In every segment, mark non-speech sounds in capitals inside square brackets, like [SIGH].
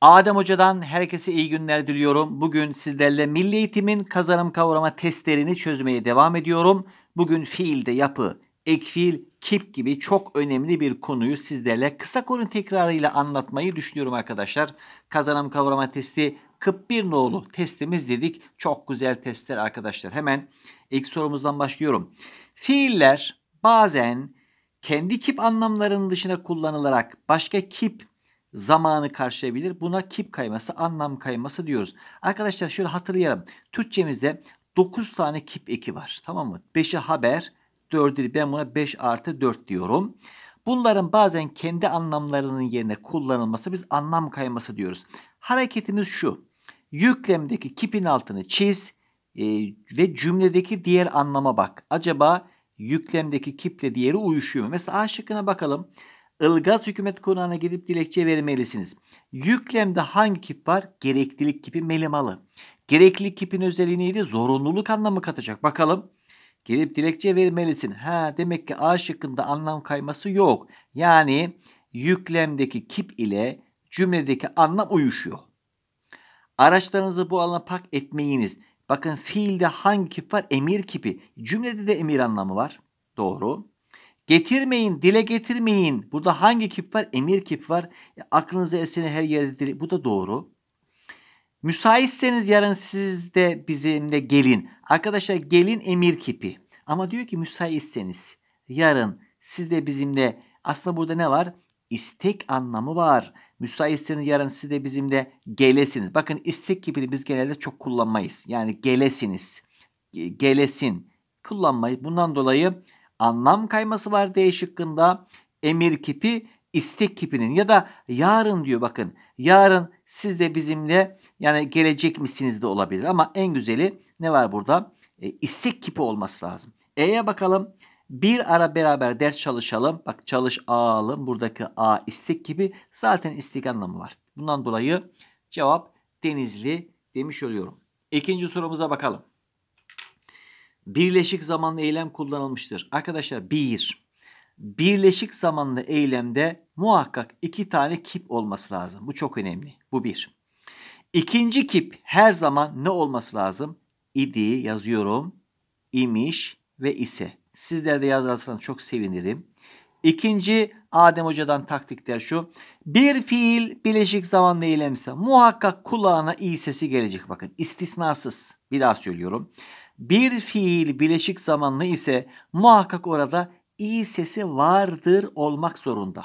Adem Hoca'dan herkese iyi günler diliyorum. Bugün sizlerle milli eğitimin kazanım kavrama testlerini çözmeye devam ediyorum. Bugün fiilde yapı, ek fiil, kip gibi çok önemli bir konuyu sizlerle kısa konu tekrarıyla anlatmayı düşünüyorum arkadaşlar. Kazanım kavrama testi 41 nolu testimiz dedik. Çok güzel testler arkadaşlar. Hemen ilk sorumuzdan başlıyorum. Fiiller bazen kendi kip anlamlarının dışına kullanılarak başka kip zamanı karşılayabilir. Buna kip kayması, anlam kayması diyoruz. Arkadaşlar şöyle hatırlayalım. Türkçemizde 9 tane kip eki var. Tamam mı? 5'i haber, 4'ü ben buna 5 artı 4 diyorum. Bunların bazen kendi anlamlarının yerine kullanılması biz anlam kayması diyoruz. Hareketimiz şu. Yüklemdeki kipin altını çiz e, ve cümledeki diğer anlama bak. Acaba yüklemdeki kiple diğeri uyuşuyor mu? Mesela A şıkkına bakalım. Ilgaz hükümet konağına gidip dilekçe vermelisiniz. Yüklemde hangi kip var? Gereklilik kipi melimalı. Gereklilik kipin özelliği neydi? Zorunluluk anlamı katacak. Bakalım. gidip dilekçe vermelisin. Ha demek ki A şıkkında anlam kayması yok. Yani yüklemdeki kip ile cümledeki anlam uyuşuyor. Araçlarınızı bu alana pak etmeyiniz. Bakın fiilde hangi kip var? Emir kipi. Cümlede de emir anlamı var. Doğru. Getirmeyin, dile getirmeyin. Burada hangi kip var? Emir kip var. E, aklınızda eseni her yerde dile. Bu da doğru. Müsaitseniz yarın siz de bizimle gelin. Arkadaşlar gelin emir kipi. Ama diyor ki müsaitseniz yarın siz de bizimle. Aslında burada ne var? İstek anlamı var. Müsaitseniz yarın siz de bizimle gelesiniz. Bakın istek kipini biz genelde çok kullanmayız. Yani gelesiniz. Gelesin. Kullanmayız. Bundan dolayı anlam kayması var D şıkkında. Emir kipi istek kipinin ya da yarın diyor bakın. Yarın siz de bizimle yani gelecek misiniz de olabilir ama en güzeli ne var burada? E, istek kipi olması lazım. E'ye bakalım. Bir ara beraber ders çalışalım. Bak çalış ağalım. Buradaki A istek kipi zaten istek anlamı var. Bundan dolayı cevap denizli demiş oluyorum. İkinci sorumuza bakalım birleşik zamanlı eylem kullanılmıştır. Arkadaşlar bir, birleşik zamanlı eylemde muhakkak iki tane kip olması lazım. Bu çok önemli. Bu bir. İkinci kip her zaman ne olması lazım? İdi yazıyorum. İmiş ve ise. Sizler de yazarsanız çok sevinirim. İkinci Adem Hoca'dan taktikler şu. Bir fiil bileşik zamanlı eylemse muhakkak kulağına i sesi gelecek. Bakın istisnasız. Bir daha söylüyorum. Bir fiil bileşik zamanlı ise muhakkak orada i sesi vardır olmak zorunda.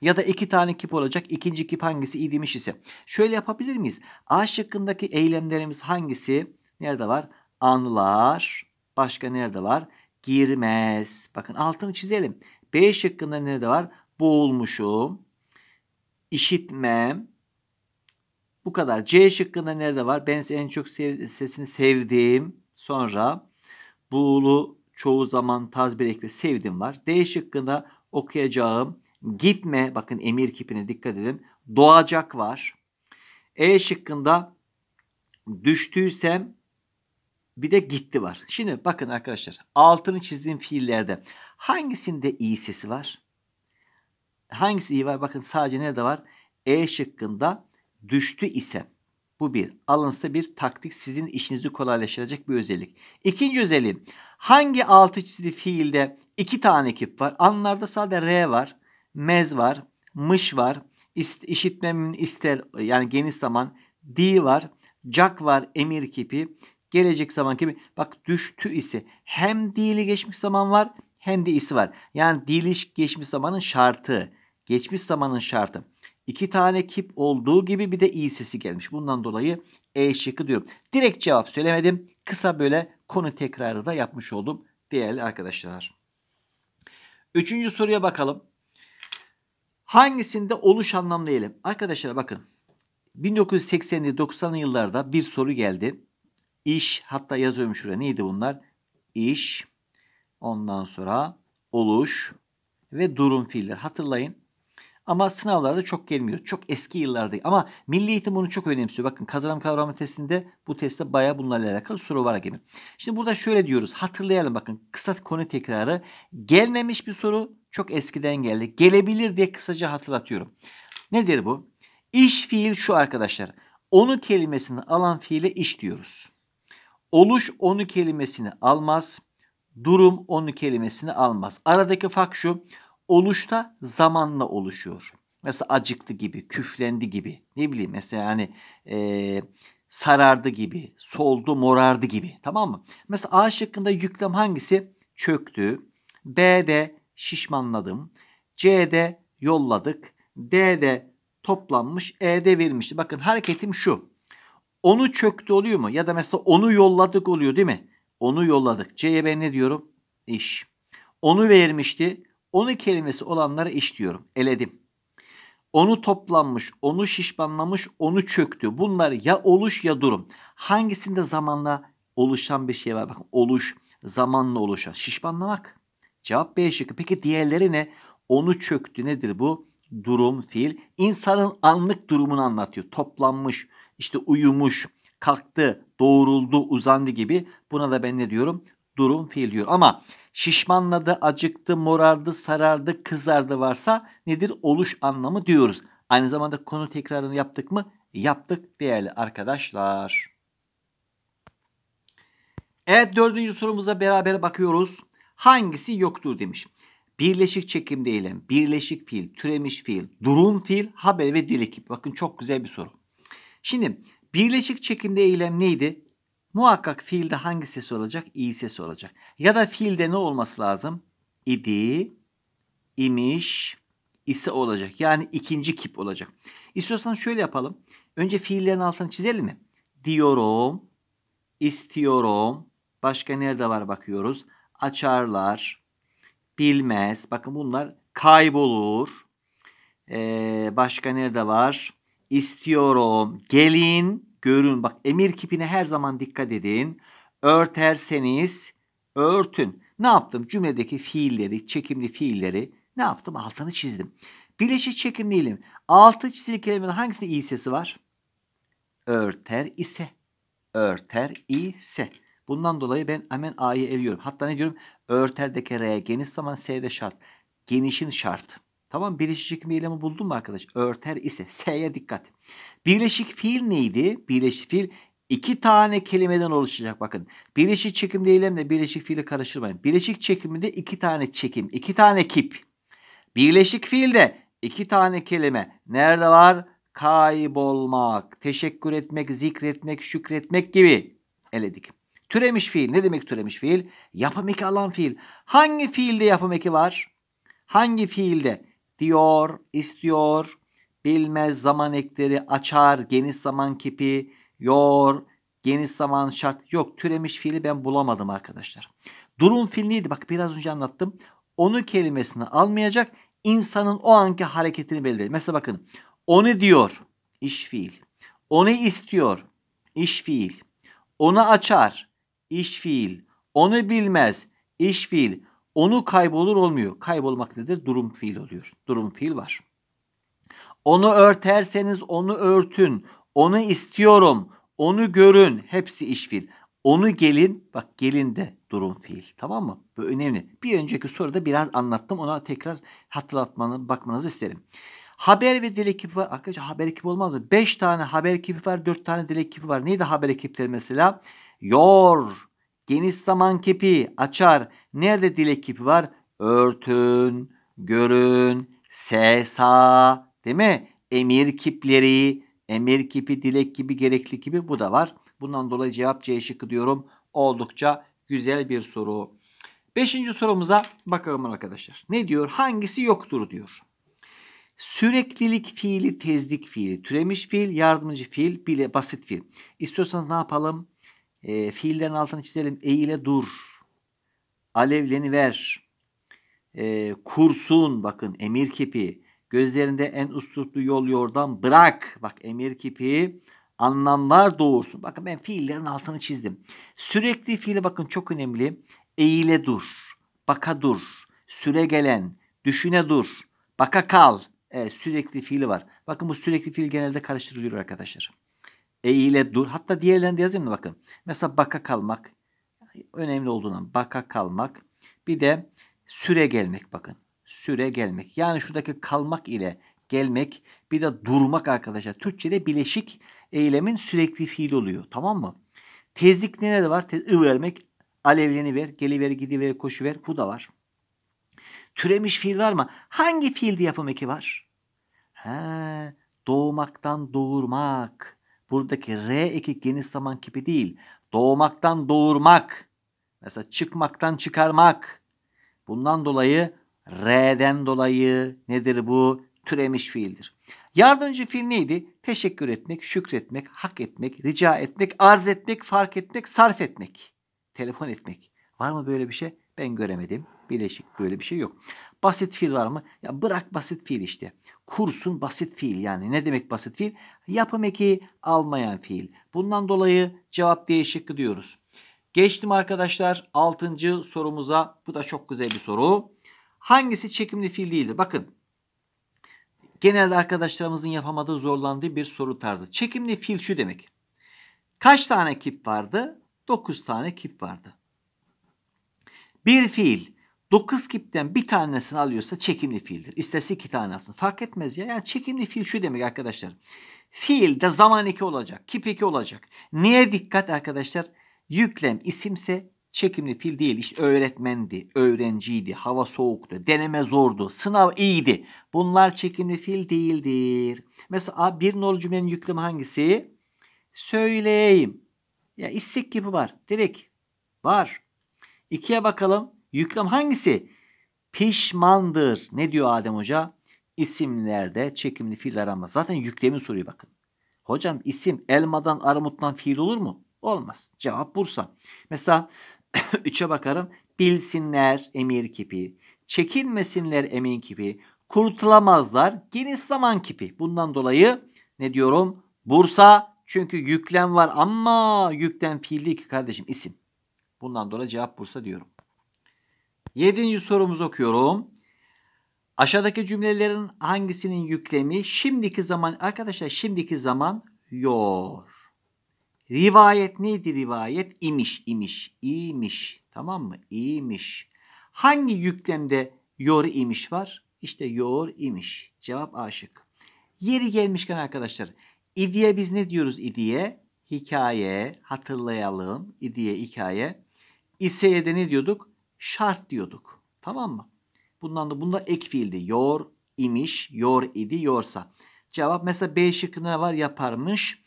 Ya da iki tane kip olacak. ikinci kip hangisi i demiş ise. Şöyle yapabilir miyiz? A şıkkındaki eylemlerimiz hangisi? Nerede var? Anlar. Başka nerede var? Girmez. Bakın altını çizelim. B şıkkında nerede var? Boğulmuşum. İşitmem. Bu kadar. C şıkkında nerede var? Ben en çok sev sesini sevdiğim. Sonra buğulu çoğu zaman tazbir ek ve sevdim var. D şıkkında okuyacağım gitme bakın emir kipine dikkat edin. Doğacak var. E şıkkında düştüysem bir de gitti var. Şimdi bakın arkadaşlar altını çizdiğim fiillerde hangisinde iyi sesi var? Hangisi iyi var? Bakın sadece nerede var? E şıkkında düştü ise. Bu bir. Alınsa bir taktik sizin işinizi kolaylaştıracak bir özellik. İkinci özelliği hangi altı çizili fiilde iki tane kip var? Anlarda sadece R var, mez var, mış var, ist, işitmemin ister yani geniş zaman, D var, cak var emir kipi, gelecek zaman kipi. Bak düştü ise hem dili geçmiş zaman var hem de isi var. Yani diliş geçmiş zamanın şartı. Geçmiş zamanın şartı. İki tane kip olduğu gibi bir de i sesi gelmiş. Bundan dolayı E şıkkı diyorum. Direkt cevap söylemedim. Kısa böyle konu tekrarı da yapmış oldum değerli arkadaşlar. Üçüncü soruya bakalım. Hangisinde oluş anlamlayalım Arkadaşlar bakın. 1980'li 90'lı yıllarda bir soru geldi. İş hatta yazıyorum şuraya neydi bunlar? İş ondan sonra oluş ve durum fiiller. Hatırlayın ama sınavlarda çok gelmiyor. Çok eski yıllarda. Ama milli eğitim bunu çok önemsiyor. Bakın kazanım kavramı testinde bu testte bayağı bunlarla alakalı soru var gibi. Şimdi burada şöyle diyoruz. Hatırlayalım bakın. Kısa konu tekrarı. Gelmemiş bir soru çok eskiden geldi. Gelebilir diye kısaca hatırlatıyorum. Nedir bu? İş fiil şu arkadaşlar. Onu kelimesini alan fiile iş diyoruz. Oluş onu kelimesini almaz. Durum onu kelimesini almaz. Aradaki fark şu oluşta zamanla oluşuyor. Mesela acıktı gibi, küflendi gibi. Ne bileyim mesela hani e, sarardı gibi, soldu, morardı gibi. Tamam mı? Mesela A şıkkında yüklem hangisi? Çöktü. B'de şişmanladım. C'de yolladık. D'de toplanmış. E'de verilmişti. Bakın hareketim şu. Onu çöktü oluyor mu? Ya da mesela onu yolladık oluyor değil mi? Onu yolladık. C'ye ben ne diyorum? İş. Onu vermişti. Onu kelimesi olanlara işliyorum, Eledim. Onu toplanmış, onu şişmanlamış, onu çöktü. Bunlar ya oluş ya durum. Hangisinde zamanla oluşan bir şey var? Bakın oluş, zamanla oluşan. Şişmanlamak. Cevap B şıkkı. Peki diğerleri ne? Onu çöktü nedir bu? Durum, fiil. İnsanın anlık durumunu anlatıyor. Toplanmış, işte uyumuş, kalktı, doğruldu, uzandı gibi. Buna da ben ne diyorum? durum fiil diyor. Ama şişmanladı, acıktı, morardı, sarardı, kızardı varsa nedir? Oluş anlamı diyoruz. Aynı zamanda konu tekrarını yaptık mı? Yaptık değerli arkadaşlar. Evet dördüncü sorumuza beraber bakıyoruz. Hangisi yoktur demiş. Birleşik çekimde eylem, birleşik fiil, türemiş fiil, durum fiil, haber ve dil Bakın çok güzel bir soru. Şimdi birleşik çekimde eylem neydi? Muhakkak fiilde hangi ses olacak? İ ses olacak. Ya da fiilde ne olması lazım? İdi, imiş, ise olacak. Yani ikinci kip olacak. İstiyorsan şöyle yapalım. Önce fiillerin altını çizelim mi? Diyorum, istiyorum. Başka nerede var bakıyoruz. Açarlar, bilmez. Bakın bunlar kaybolur. Ee, başka nerede var? İstiyorum, gelin, görün. Bak emir kipine her zaman dikkat edin. Örterseniz örtün. Ne yaptım? Cümledeki fiilleri, çekimli fiilleri ne yaptım? Altını çizdim. Bileşik çekimli Altı çizili kelimenin hangisinde i sesi var? Örter ise. Örter ise. Bundan dolayı ben hemen a'yı eliyorum. Hatta ne diyorum? Örterdeki r geniş zaman de şart. Genişin şartı. Tamam birleşik mi eylemi buldun mu arkadaş? Örter ise [LAUGHS] S'ye dikkat. Birleşik fiil neydi? Birleşik fiil iki tane kelimeden oluşacak bakın. Birleşik çekim eylemle birleşik fiili karıştırmayın. Birleşik çekiminde iki tane çekim, iki tane kip. Birleşik fiilde iki tane kelime. Nerede var? Kaybolmak, teşekkür etmek, zikretmek, şükretmek gibi eledik. Türemiş fiil. Ne demek türemiş fiil? Yapım eki alan fiil. Hangi fiilde yapım eki var? Hangi fiilde? diyor, istiyor, bilmez zaman ekleri açar, geniş zaman kipi, yor, geniş zaman şart. Yok türemiş fiili ben bulamadım arkadaşlar. Durum fiiliydi bak biraz önce anlattım. Onu kelimesini almayacak insanın o anki hareketini belirler. Mesela bakın onu diyor iş fiil. Onu istiyor iş fiil. Onu açar iş fiil. Onu bilmez iş fiil. Onu kaybolur olmuyor. Kaybolmak nedir? Durum fiil oluyor. Durum fiil var. Onu örterseniz onu örtün. Onu istiyorum. Onu görün. Hepsi iş fiil. Onu gelin. Bak gelin de durum fiil. Tamam mı? Bu önemli. Bir önceki soruda biraz anlattım. Ona tekrar hatırlatmanı, bakmanızı isterim. Haber ve dil ekibi var. Arkadaşlar haber ekibi olmaz mı? Beş tane haber ekibi var. Dört tane dil ekibi var. Neydi haber ekipleri mesela? Yor, Geniş zaman kepi açar. Nerede dilek kipi var? Örtün, görün, sesa değil mi? Emir kipleri, emir kipi, dilek gibi, gerekli gibi bu da var. Bundan dolayı cevap C şıkkı diyorum. Oldukça güzel bir soru. Beşinci sorumuza bakalım arkadaşlar. Ne diyor? Hangisi yoktur diyor. Süreklilik fiili tezlik fiili. Türemiş fiil, yardımcı fiil, bile basit fiil. İstiyorsanız ne yapalım? E, fiillerin altını çizelim. Eğile dur. Alevleni ver. E, kursun bakın emir kipi. Gözlerinde en usturtlu yol yordan bırak. Bak emir kipi anlamlar doğursun. Bakın ben fiillerin altını çizdim. Sürekli fiili bakın çok önemli. Eğile dur. Baka dur. Süre gelen. Düşüne dur. Baka kal. Evet, sürekli fiili var. Bakın bu sürekli fiil genelde karıştırılıyor arkadaşlar eğile dur. Hatta diğerlerinde yazayım mı? bakın. Mesela baka kalmak önemli olduğundan baka kalmak. Bir de süre gelmek bakın. Süre gelmek. Yani şuradaki kalmak ile gelmek bir de durmak arkadaşlar. Türkçe'de bileşik eylemin sürekli fiili oluyor. Tamam mı? Tezlik nerede var? Tez, ı vermek, alevleni ver, geliver, gidiver, koşuver. Bu da var. Türemiş fiil var mı? Hangi fiilde yapım eki var? He, doğmaktan doğurmak. Buradaki R eki geniş zaman kipi değil. Doğmaktan doğurmak. Mesela çıkmaktan çıkarmak. Bundan dolayı R'den dolayı nedir bu? Türemiş fiildir. Yardımcı fiil neydi? Teşekkür etmek, şükretmek, hak etmek, rica etmek, arz etmek, fark etmek, sarf etmek. Telefon etmek. Var mı böyle bir şey? Ben göremedim. Bileşik böyle bir şey yok. Basit fiil var mı? Ya bırak basit fiil işte. Kursun basit fiil yani. Ne demek basit fiil? Yapım eki almayan fiil. Bundan dolayı cevap değişik diyoruz. Geçtim arkadaşlar 6. sorumuza. Bu da çok güzel bir soru. Hangisi çekimli fiil değildir? Bakın genelde arkadaşlarımızın yapamadığı zorlandığı bir soru tarzı. Çekimli fiil şu demek. Kaç tane kip vardı? 9 tane kip vardı. Bir fiil 9 kipten bir tanesini alıyorsa çekimli fiildir. İstese iki tane alsın. Fark etmez ya. Yani çekimli fiil şu demek arkadaşlar. Fiil de zaman 2 olacak. Kip 2 olacak. Neye dikkat arkadaşlar? Yüklem isimse çekimli fiil değil. İşte öğretmendi, öğrenciydi, hava soğuktu, deneme zordu, sınav iyiydi. Bunlar çekimli fiil değildir. Mesela bir nolu cümlenin yüklemi hangisi? Söyleyeyim. Ya istek gibi var. Direkt var. İkiye bakalım. Yüklem hangisi? Pişmandır. Ne diyor Adem Hoca? İsimlerde çekimli fiil aramaz. Zaten yüklemi soruyu bakın. Hocam isim elmadan armuttan fiil olur mu? Olmaz. Cevap Bursa. Mesela 3'e [COUGHS] bakarım. Bilsinler emir kipi. Çekinmesinler emin kipi. Kurtulamazlar geniş zaman kipi. Bundan dolayı ne diyorum? Bursa çünkü yüklem var ama yüklem fiil değil ki kardeşim isim. Bundan dolayı cevap Bursa diyorum. Yedinci sorumuzu okuyorum. Aşağıdaki cümlelerin hangisinin yüklemi şimdiki zaman arkadaşlar şimdiki zaman yor. Rivayet neydi rivayet? İmiş, imiş, imiş. Tamam mı? İmiş. Hangi yüklemde yor imiş var? İşte yor imiş. Cevap aşık. Yeri gelmişken arkadaşlar idiye biz ne diyoruz idiye? Hikaye hatırlayalım. İdiye hikaye. İseye de ne diyorduk? Şart diyorduk. Tamam mı? Bundan da bunda ek fiildi. Yor imiş, yor idi, yorsa. Cevap mesela B şıkkında var yaparmış.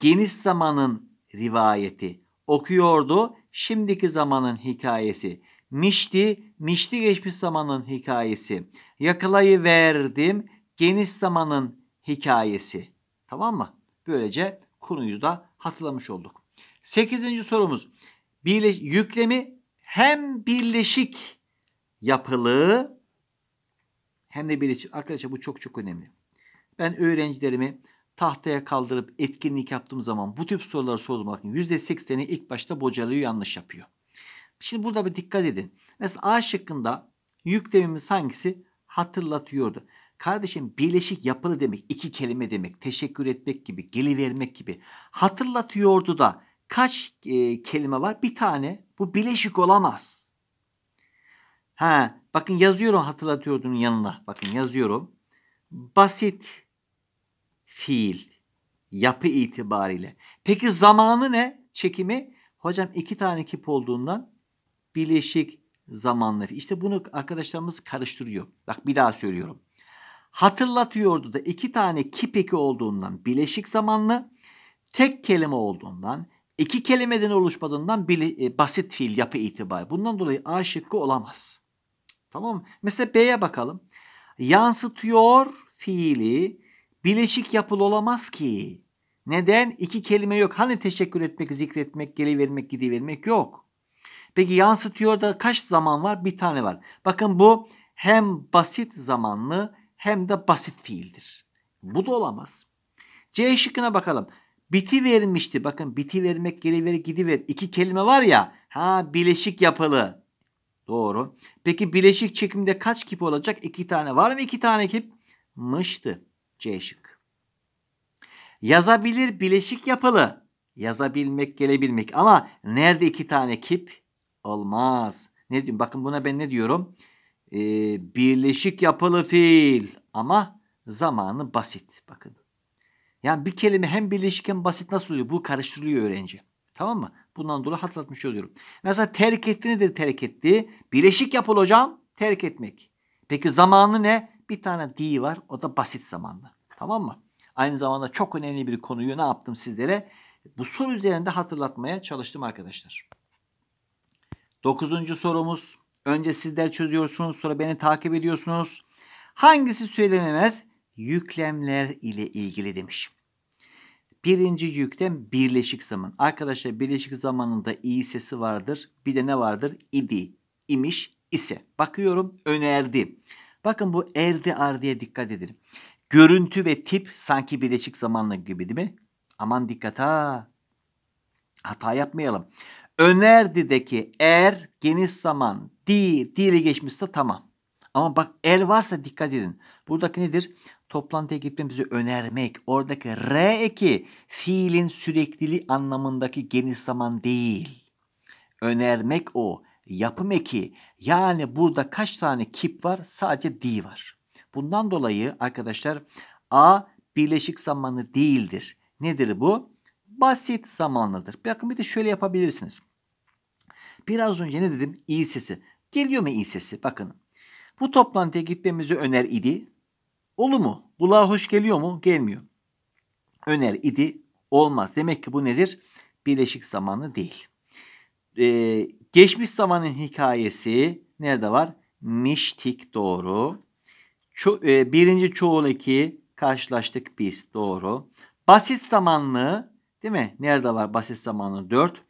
Geniş zamanın rivayeti. Okuyordu. Şimdiki zamanın hikayesi. Mişti, mişti geçmiş zamanın hikayesi. Yakalayı verdim Geniş zamanın hikayesi. Tamam mı? Böylece konuyu da hatırlamış olduk. Sekizinci sorumuz birle, yüklemi hem birleşik yapılı hem de birleşik. Arkadaşlar bu çok çok önemli. Ben öğrencilerimi tahtaya kaldırıp etkinlik yaptığım zaman bu tip soruları sordum. Bakın %80'i ilk başta bocalıyor yanlış yapıyor. Şimdi burada bir dikkat edin. Mesela A şıkkında yüklemimiz hangisi? Hatırlatıyordu. Kardeşim birleşik yapılı demek iki kelime demek. Teşekkür etmek gibi, geli vermek gibi. Hatırlatıyordu da kaç e, kelime var? Bir tane. Bu bileşik olamaz. Ha, bakın yazıyorum hatırlatıyordunun yanına. Bakın yazıyorum. Basit fiil yapı itibariyle. Peki zamanı ne? Çekimi? Hocam iki tane kip olduğundan bileşik zamanlı. İşte bunu arkadaşlarımız karıştırıyor. Bak bir daha söylüyorum. Hatırlatıyordu da iki tane kip eki olduğundan bileşik zamanlı, tek kelime olduğundan iki kelimeden oluşmadığından bili, e, basit fiil yapı itibariyle. Bundan dolayı A şıkkı olamaz. Tamam mı? Mesela B'ye bakalım. Yansıtıyor fiili bileşik yapılı olamaz ki. Neden? İki kelime yok. Hani teşekkür etmek, zikretmek, gelivermek, gidivermek yok. Peki yansıtıyor da kaç zaman var? Bir tane var. Bakın bu hem basit zamanlı hem de basit fiildir. Bu da olamaz. C şıkkına bakalım. Biti vermişti. Bakın biti vermek geri ver gidiver. İki kelime var ya. Ha bileşik yapılı. Doğru. Peki bileşik çekimde kaç kip olacak? İki tane var mı? İki tane kip. Mıştı. C şık. Yazabilir bileşik yapılı. Yazabilmek gelebilmek. Ama nerede iki tane kip? Olmaz. Ne diyorum? Bakın buna ben ne diyorum? Ee, birleşik yapılı fiil. Ama zamanı basit. Bakın. Yani bir kelime hem birleşik basit nasıl oluyor? Bu karıştırılıyor öğrenci. Tamam mı? Bundan dolayı hatırlatmış oluyorum. Mesela terk etti nedir terk etti? Birleşik yapıl hocam. Terk etmek. Peki zamanı ne? Bir tane di var. O da basit zamanda. Tamam mı? Aynı zamanda çok önemli bir konuyu ne yaptım sizlere? Bu soru üzerinde hatırlatmaya çalıştım arkadaşlar. Dokuzuncu sorumuz. Önce sizler çözüyorsunuz sonra beni takip ediyorsunuz. Hangisi söylenemez? Yüklemler ile ilgili demişim. Birinci yüklem birleşik zaman. Arkadaşlar birleşik zamanında i sesi vardır. Bir de ne vardır? İdi. İmiş ise. Bakıyorum önerdi. Bakın bu erdi ardiye dikkat edin. Görüntü ve tip sanki birleşik zamanlı gibi değil mi? Aman dikkat ha. Hata yapmayalım. Önerdi'deki er geniş zaman di, di ile geçmişse tamam. Ama bak er varsa dikkat edin. Buradaki nedir? toplantıya gitmemizi önermek. Oradaki re eki fiilin sürekliliği anlamındaki geniş zaman değil. Önermek o. Yapım eki. Yani burada kaç tane kip var? Sadece di var. Bundan dolayı arkadaşlar a birleşik zamanlı değildir. Nedir bu? Basit zamanlıdır. Bakın bir de şöyle yapabilirsiniz. Biraz önce ne dedim? İ sesi. Geliyor mu i sesi? Bakın. Bu toplantıya gitmemizi öner idi. Olur mu? Kulağa hoş geliyor mu? Gelmiyor. Öner idi olmaz. Demek ki bu nedir? Birleşik zamanı değil. Ee, geçmiş zamanın hikayesi nerede var? Miştik doğru. Ço e, birinci çoğul iki karşılaştık biz doğru. Basit zamanlı değil mi? Nerede var basit zamanı Dört.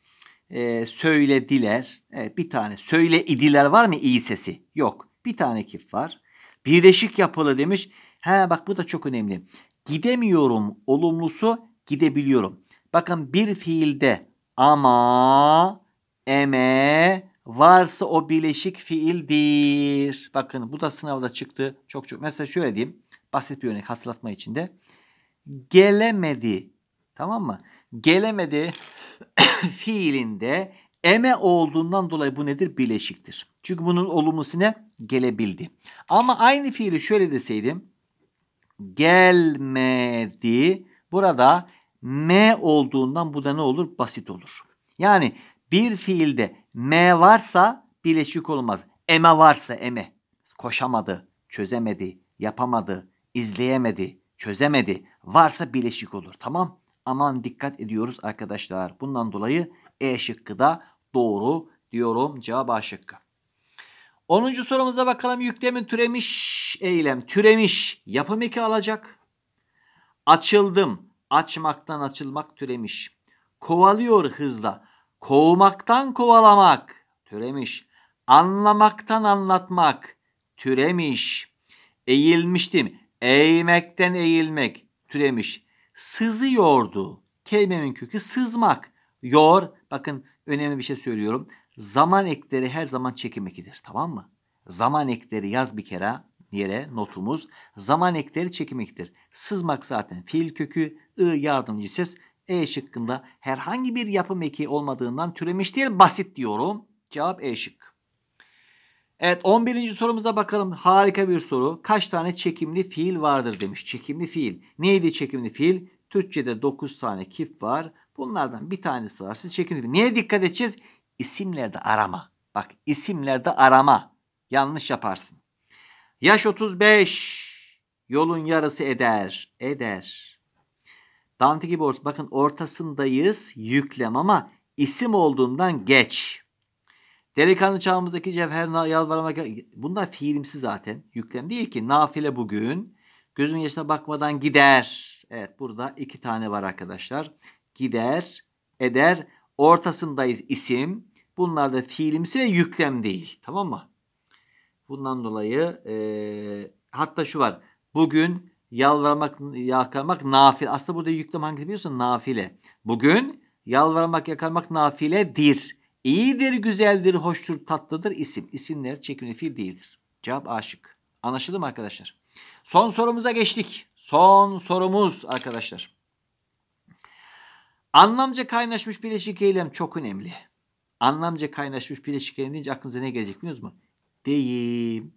Ee, söylediler. Evet bir tane. Söyle idiler var mı iyi sesi? Yok. Bir tane kif var. Birleşik yapılı demiş. He bak bu da çok önemli. Gidemiyorum olumlusu gidebiliyorum. Bakın bir fiilde ama, eme varsa o bileşik fiildir. Bakın bu da sınavda çıktı. Çok çok. Mesela şöyle diyeyim. Basit bir örnek hatırlatma içinde. Gelemedi. Tamam mı? Gelemedi [COUGHS] fiilinde eme olduğundan dolayı bu nedir? Bileşiktir. Çünkü bunun olumlusu ne? Gelebildi. Ama aynı fiili şöyle deseydim gelmedi. Burada m olduğundan bu da ne olur? Basit olur. Yani bir fiilde m varsa bileşik olmaz. Eme varsa eme. Koşamadı, çözemedi, yapamadı, izleyemedi, çözemedi. Varsa bileşik olur. Tamam. Aman dikkat ediyoruz arkadaşlar. Bundan dolayı E şıkkı da doğru diyorum. Cevap A şıkkı. 10. sorumuza bakalım. Yüklemin türemiş eylem. Türemiş. Yapım eki alacak. Açıldım. Açmaktan açılmak türemiş. Kovalıyor hızla. Kovmaktan kovalamak. Türemiş. Anlamaktan anlatmak. Türemiş. Eğilmiştim. Eğmekten eğilmek. Türemiş. Sızıyordu. Kelimemin kökü sızmak. Yor. Bakın önemli bir şey söylüyorum Zaman ekleri her zaman çekim ekidir. Tamam mı? Zaman ekleri yaz bir kere yere notumuz. Zaman ekleri çekim ekidir. Sızmak zaten fiil kökü, ı yardımcı ses. E şıkkında herhangi bir yapım eki olmadığından türemiş değil basit diyorum. Cevap E şık. Evet 11. sorumuza bakalım. Harika bir soru. Kaç tane çekimli fiil vardır demiş. Çekimli fiil. Neydi çekimli fiil? Türkçe'de 9 tane kif var. Bunlardan bir tanesi varsa çekimli fiil. Niye dikkat edeceğiz? İsimlerde arama. Bak isimlerde arama. Yanlış yaparsın. Yaş 35. Yolun yarısı eder. Eder. Dante gibi orta, bakın ortasındayız yüklem ama isim olduğundan geç. Delikanlı çağımızdaki cevher yalvarmak bunlar fiilimsi zaten. Yüklem değil ki. Nafile bugün. Gözün yaşına bakmadan gider. Evet burada iki tane var arkadaşlar. Gider, eder. Ortasındayız isim. Bunlar da fiilimsi ve yüklem değil. Tamam mı? Bundan dolayı e, hatta şu var. Bugün yalvarmak, yakarmak nafile. Aslında burada yüklem hangisi biliyorsun? Nafile. Bugün yalvarmak, yakarmak nafiledir. İyidir, güzeldir, hoştur, tatlıdır isim. İsimler çekimli fiil değildir. Cevap aşık. Anlaşıldı mı arkadaşlar? Son sorumuza geçtik. Son sorumuz arkadaşlar. Anlamca kaynaşmış birleşik eylem çok önemli. Anlamca kaynaşmış pide deyince aklınıza ne gelecek biliyor musunuz? Deyim.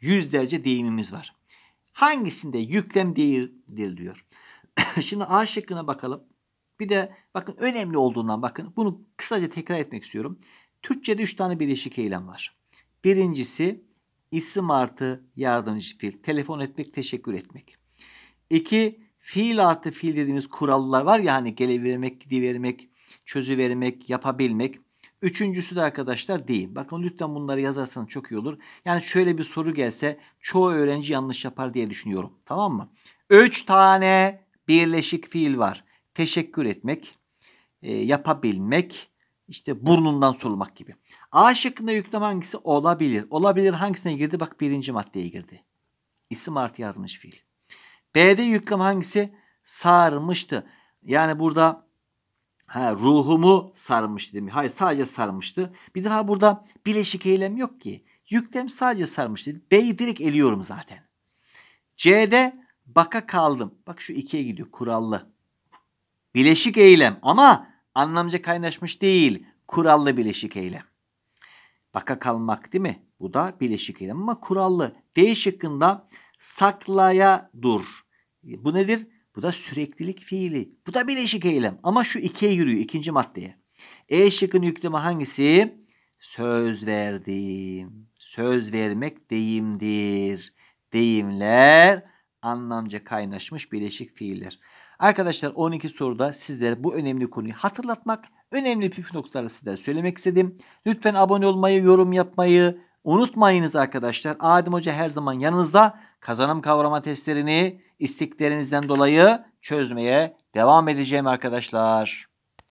Yüzlerce deyimimiz var. Hangisinde yüklem değildir diyor. [COUGHS] Şimdi A şıkkına bakalım. Bir de bakın önemli olduğundan bakın. Bunu kısaca tekrar etmek istiyorum. Türkçe'de 3 tane bileşik eylem var. Birincisi isim artı yardımcı fiil. Telefon etmek, teşekkür etmek. İki, fiil artı fiil dediğimiz kurallar var ya hani gelevermek, gidivermek, çözüvermek, yapabilmek. Üçüncüsü de arkadaşlar değil. Bakın lütfen bunları yazarsanız çok iyi olur. Yani şöyle bir soru gelse çoğu öğrenci yanlış yapar diye düşünüyorum. Tamam mı? Üç tane birleşik fiil var. Teşekkür etmek, e, yapabilmek, işte burnundan solmak gibi. A şıkkında yüklem hangisi? Olabilir. Olabilir hangisine girdi? Bak birinci maddeye girdi. İsim artı yazmış fiil. B'de yüklem hangisi? Sarmıştı. Yani burada Ha, ruhumu sarmıştı mi? Hayır sadece sarmıştı. Bir daha burada bileşik eylem yok ki. Yüklem sadece sarmıştı. B'yi direkt eliyorum zaten. C'de baka kaldım. Bak şu ikiye gidiyor kurallı. Bileşik eylem ama anlamca kaynaşmış değil. Kurallı bileşik eylem. Baka kalmak değil mi? Bu da bileşik eylem ama kurallı. D şıkkında saklaya dur. Bu nedir? Bu da süreklilik fiili. Bu da bileşik eylem. Ama şu ikiye yürüyor. ikinci maddeye. E şıkkın yüklemi hangisi? Söz verdim. Söz vermek deyimdir. Deyimler anlamca kaynaşmış bileşik fiiller. Arkadaşlar 12 soruda sizlere bu önemli konuyu hatırlatmak, önemli püf noktaları sizlere söylemek istedim. Lütfen abone olmayı, yorum yapmayı unutmayınız arkadaşlar. Adem Hoca her zaman yanınızda. Kazanım kavrama testlerini istiklerinizden dolayı çözmeye devam edeceğim arkadaşlar.